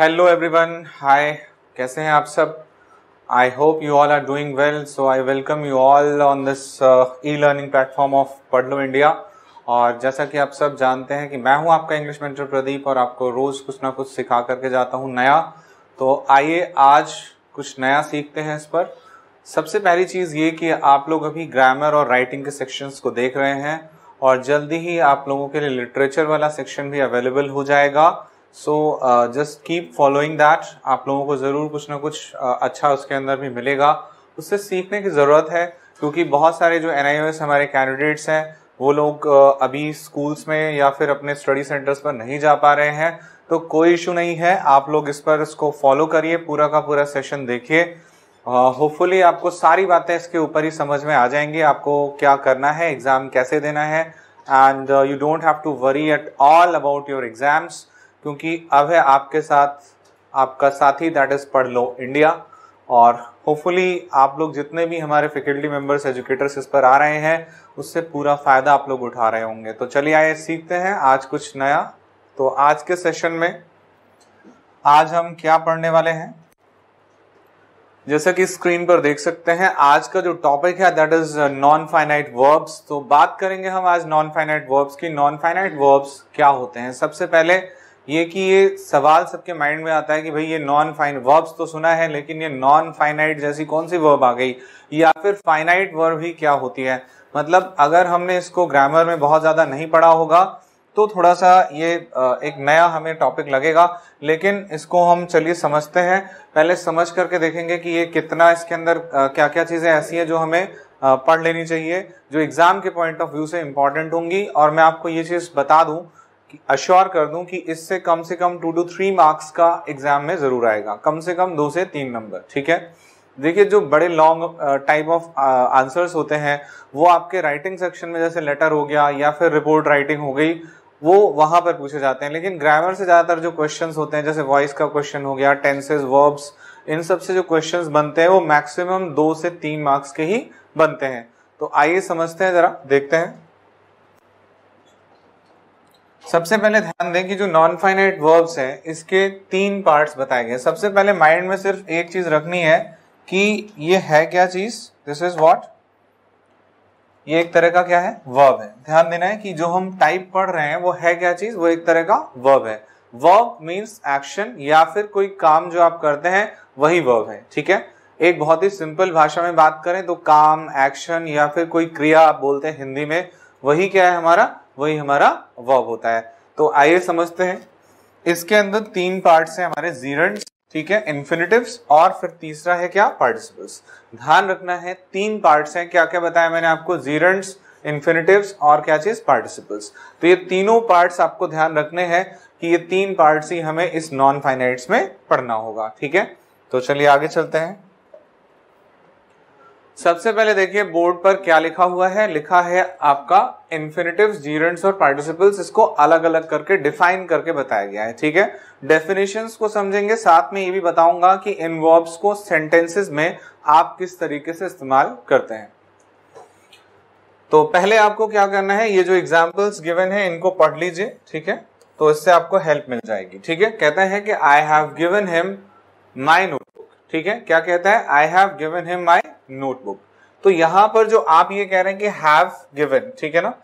hello everyone hi कैसे हैं आप सब I hope you all are doing well so I welcome you all on this e learning platform of लो India और जैसा कि आप सब जानते हैं कि मैं हूं आपका इंग्लिश मेंटर प्रदीप और आपको रोज़ कुछ ना कुछ सिखा करके जाता हूं नया तो आइए आज कुछ नया सीखते हैं इस पर सबसे पहली चीज़ ये कि आप लोग अभी ग्रामर और राइटिंग के सेक्शंस को देख रहे हैं और जल्दी ही आप लोगों के लिए लिटरेचर वाला सेक्शन भी अवेलेबल हो जाएगा so just keep following that आप लोगों को ज़रूर कुछ ना कुछ uh, अच्छा उसके अंदर भी मिलेगा उससे सीखने की ज़रूरत है क्योंकि बहुत सारे जो एन हमारे कैंडिडेट्स हैं वो लोग uh, अभी स्कूल्स में या फिर अपने स्टडी सेंटर्स पर नहीं जा पा रहे हैं तो कोई इशू नहीं है आप लोग इस पर इसको फॉलो करिए पूरा का पूरा सेशन देखिए होपफुली uh, आपको सारी बातें इसके ऊपर ही समझ में आ जाएंगी आपको क्या करना है एग्ज़ाम कैसे देना है and you don't have to worry at all about your exams क्योंकि अब है आपके साथ आपका साथी दैट इज़ पढ़ लो इंडिया और होपफुली आप लोग जितने भी हमारे फैकल्टी मेंबर्स एजुकेटर्स इस पर आ रहे हैं उससे पूरा फ़ायदा आप लोग उठा रहे होंगे तो चलिए आइए सीखते हैं आज कुछ नया तो आज के सेशन में आज हम क्या पढ़ने वाले हैं जैसा कि स्क्रीन पर देख सकते हैं आज का जो टॉपिक है that is non finite verbs तो बात करेंगे हम आज नॉन फाइनाइट वर्ब्स की नॉन फाइनाइट वर्ब्स क्या होते हैं सबसे पहले ये कि ये सवाल सबके माइंड में आता है कि भाई ये नॉन फाइन वर्ब्स तो सुना है लेकिन ये नॉन फाइनाइट जैसी कौन सी वर्ब आ गई या फिर फाइनाइट वर्ब ही क्या होती है मतलब अगर हमने इसको ग्रामर में बहुत ज़्यादा नहीं पढ़ा होगा तो थोड़ा सा ये एक नया हमें टॉपिक लगेगा लेकिन इसको हम चलिए समझते हैं पहले समझ करके देखेंगे कि ये कितना इसके अंदर क्या क्या चीज़ें ऐसी हैं जो हमें पढ़ लेनी चाहिए जो एग्ज़ाम के पॉइंट ऑफ व्यू से इंपॉर्टेंट होंगी और मैं आपको ये चीज़ बता दूँ अश्योर कर दूं कि इससे कम से कम टू टू थ्री मार्क्स का एग्जाम में जरूर आएगा कम से कम दो से तीन नंबर ठीक है देखिए जो बड़े लॉन्ग टाइप ऑफ आंसर्स होते हैं वो आपके राइटिंग सेक्शन में जैसे लेटर हो गया या फिर रिपोर्ट राइटिंग हो गई वो वहां पर पूछे जाते हैं लेकिन ग्रामर से ज़्यादातर जो क्वेश्चंस होते हैं जैसे वॉइस का क्वेश्चन हो गया टेंसेज वर्ब्स इन सब से जो क्वेश्चंस बनते हैं वो मैक्सिमम दो से तीन मार्क्स के ही बनते हैं तो आइए समझते हैं ज़रा देखते हैं सबसे पहले ध्यान दें कि जो नॉन फाइनाइट वर्ब्स है इसके तीन पार्ट्स बताए गए सबसे पहले माइंड में सिर्फ एक चीज रखनी है कि ये है क्या चीज दिस इज व्हाट ये एक तरह का क्या है वर्ब है ध्यान देना है कि जो हम टाइप पढ़ रहे हैं वो है क्या चीज वो एक तरह का वर्ब है वर्ब मीन्स एक्शन या फिर कोई काम जो आप करते हैं वही वर्ब है ठीक है एक बहुत ही सिंपल भाषा में बात करें तो काम एक्शन या फिर कोई क्रिया आप बोलते हैं हिंदी में वही क्या है हमारा वही हमारा वर्ब होता है तो आइए समझते हैं इसके अंदर तीन पार्ट है हमारे जीरेंट्स ठीक है इन्फिनेटिव्स और फिर तीसरा है क्या पार्टिसिपल्स ध्यान रखना है तीन पार्ट्स हैं क्या क्या बताया मैंने आपको जीरेंट्स इन्फिनेटिव्स और क्या चीज पार्टिसिपल्स तो ये तीनों पार्ट्स आपको ध्यान रखने हैं कि ये तीन पार्ट्स ही हमें इस नॉन फाइनाइट्स में पढ़ना होगा ठीक है तो चलिए आगे चलते हैं सबसे पहले देखिए बोर्ड पर क्या लिखा हुआ है लिखा है आपका इन्फिनेटिव जीरेंट्स और पार्टिसिपल्स इसको अलग अलग करके डिफाइन करके बताया गया है ठीक है डेफिनेशन को समझेंगे साथ में ये भी बताऊंगा कि वर्ब्स को सेंटेंसेस में आप किस तरीके से इस्तेमाल करते हैं तो पहले आपको क्या करना है ये जो एग्जाम्पल्स गिवन है इनको पढ़ लीजिए ठीक है तो इससे आपको हेल्प मिल जाएगी ठीक है कहते हैं कि I have given him my notebook ठीक है क्या कहता है I have given him my notebook तो यहां पर जो आप ये कह रहे हैं कि हैव गिवन ठीक है ना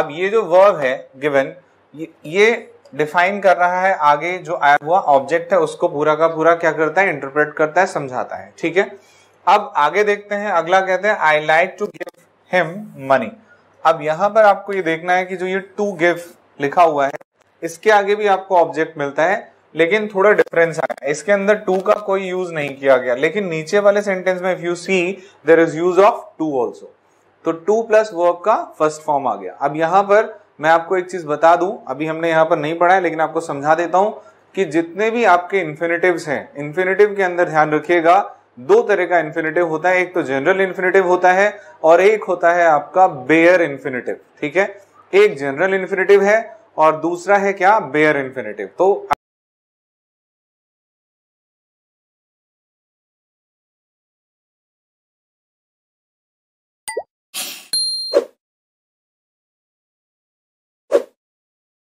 अब ये जो वर्ब है गिवन ये डिफाइन कर रहा है आगे जो आया हुआ ऑब्जेक्ट है उसको पूरा का पूरा क्या करता है इंटरप्रेट करता है समझाता है ठीक है अब आगे देखते हैं अगला कहते हैं I like to give him money अब यहाँ पर आपको ये देखना है कि जो ये टू गिव लिखा हुआ है इसके आगे भी आपको ऑब्जेक्ट मिलता है लेकिन थोड़ा डिफरेंस आया इसके अंदर टू का कोई यूज नहीं किया गया लेकिन नीचे वाले सेंटेंस में if you see there is use of to also तो टू प्लस वर्क का फर्स्ट फॉर्म आ गया अब यहां पर मैं आपको एक चीज बता दूं अभी हमने यहां पर नहीं पढ़ा है लेकिन आपको समझा देता हूं कि जितने भी आपके इन्फिनेटिव हैं इन्फिनेटिव के अंदर ध्यान रखिएगा दो तरह का इन्फिनेटिव होता है एक तो जनरल इन्फिनेटिव होता है और एक होता है आपका बेयर इन्फिनेटिव ठीक है एक जनरल इन्फिनेटिव है और दूसरा है क्या बेयर इन्फिनेटिव तो